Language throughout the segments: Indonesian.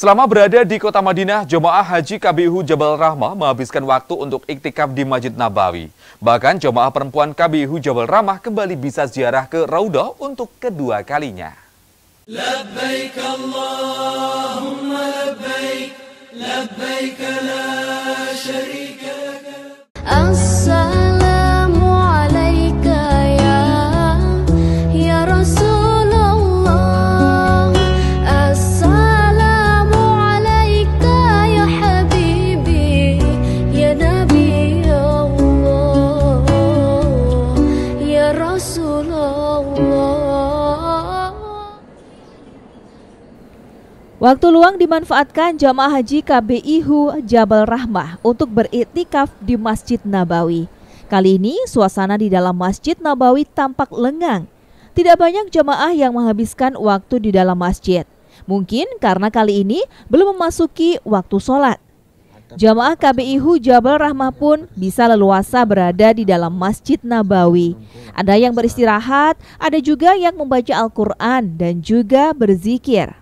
Selama berada di kota Madinah, jemaah haji KBIH Jabal Rahmah menghabiskan waktu untuk iktikaf di Masjid Nabawi. Bahkan jemaah perempuan KBIH Jabal Rahmah kembali bisa ziarah ke Raudah untuk kedua kalinya. Labbaik Allahumma labbaik, labbaik la syarika Waktu luang dimanfaatkan jamaah haji KBI Hu Jabal Rahmah untuk beriktikaf di Masjid Nabawi. Kali ini suasana di dalam Masjid Nabawi tampak lengang. Tidak banyak jamaah yang menghabiskan waktu di dalam masjid. Mungkin karena kali ini belum memasuki waktu sholat. Jamaah KBI Hu Jabal Rahmah pun bisa leluasa berada di dalam Masjid Nabawi. Ada yang beristirahat, ada juga yang membaca Al-Quran dan juga berzikir.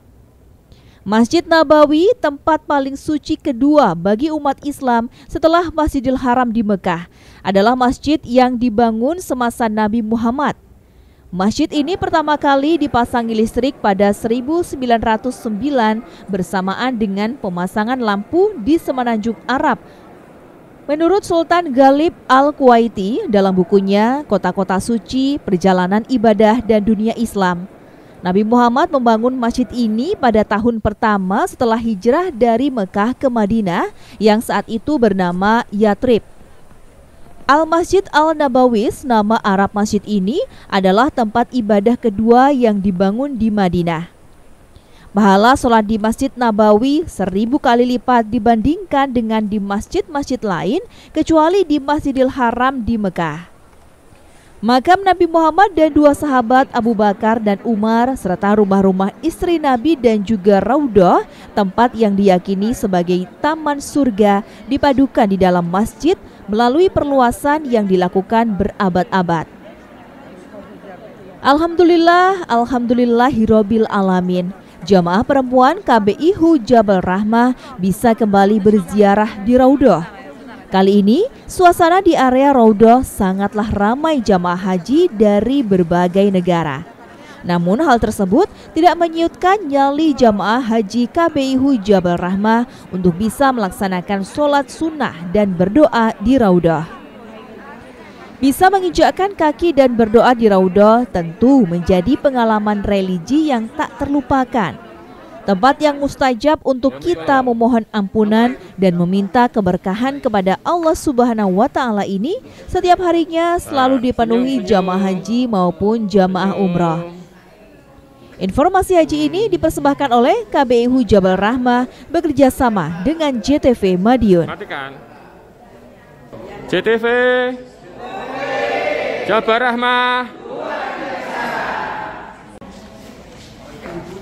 Masjid Nabawi tempat paling suci kedua bagi umat Islam setelah Masjidil Haram di Mekah adalah masjid yang dibangun semasa Nabi Muhammad Masjid ini pertama kali dipasangi listrik pada 1909 bersamaan dengan pemasangan lampu di Semenanjung Arab. Menurut Sultan Galib Al-Kuwaiti dalam bukunya Kota-kota Suci, Perjalanan Ibadah dan Dunia Islam, Nabi Muhammad membangun masjid ini pada tahun pertama setelah hijrah dari Mekah ke Madinah yang saat itu bernama Yatrib. Al-Masjid Al-Nabawis, nama Arab masjid ini adalah tempat ibadah kedua yang dibangun di Madinah. Pahala sholat di Masjid Nabawi seribu kali lipat dibandingkan dengan di masjid-masjid lain, kecuali di Masjidil Haram di Mekah. Makam Nabi Muhammad dan dua sahabat Abu Bakar dan Umar serta rumah-rumah istri Nabi dan juga Raudah, tempat yang diyakini sebagai taman surga, dipadukan di dalam masjid melalui perluasan yang dilakukan berabad-abad. Alhamdulillah, Alhamdulillah Hirobil Alamin. Jamaah perempuan KBI Jabal Rahmah bisa kembali berziarah di Raudoh. Kali ini, suasana di area Raudoh sangatlah ramai jamaah haji dari berbagai negara. Namun hal tersebut tidak menyiutkan nyali jamaah haji KBIH Jabal Rahmah untuk bisa melaksanakan sholat sunnah dan berdoa di Raudah. Bisa menginjakkan kaki dan berdoa di Raudah tentu menjadi pengalaman religi yang tak terlupakan. Tempat yang mustajab untuk kita memohon ampunan dan meminta keberkahan kepada Allah Subhanahu wa taala ini setiap harinya selalu dipenuhi jamaah haji maupun jamaah umrah. Informasi haji ini dipersembahkan oleh KBIHU Jabal Rahmah bekerja sama dengan JTV Madiun. Matikan. JTV Jabal Rahmah.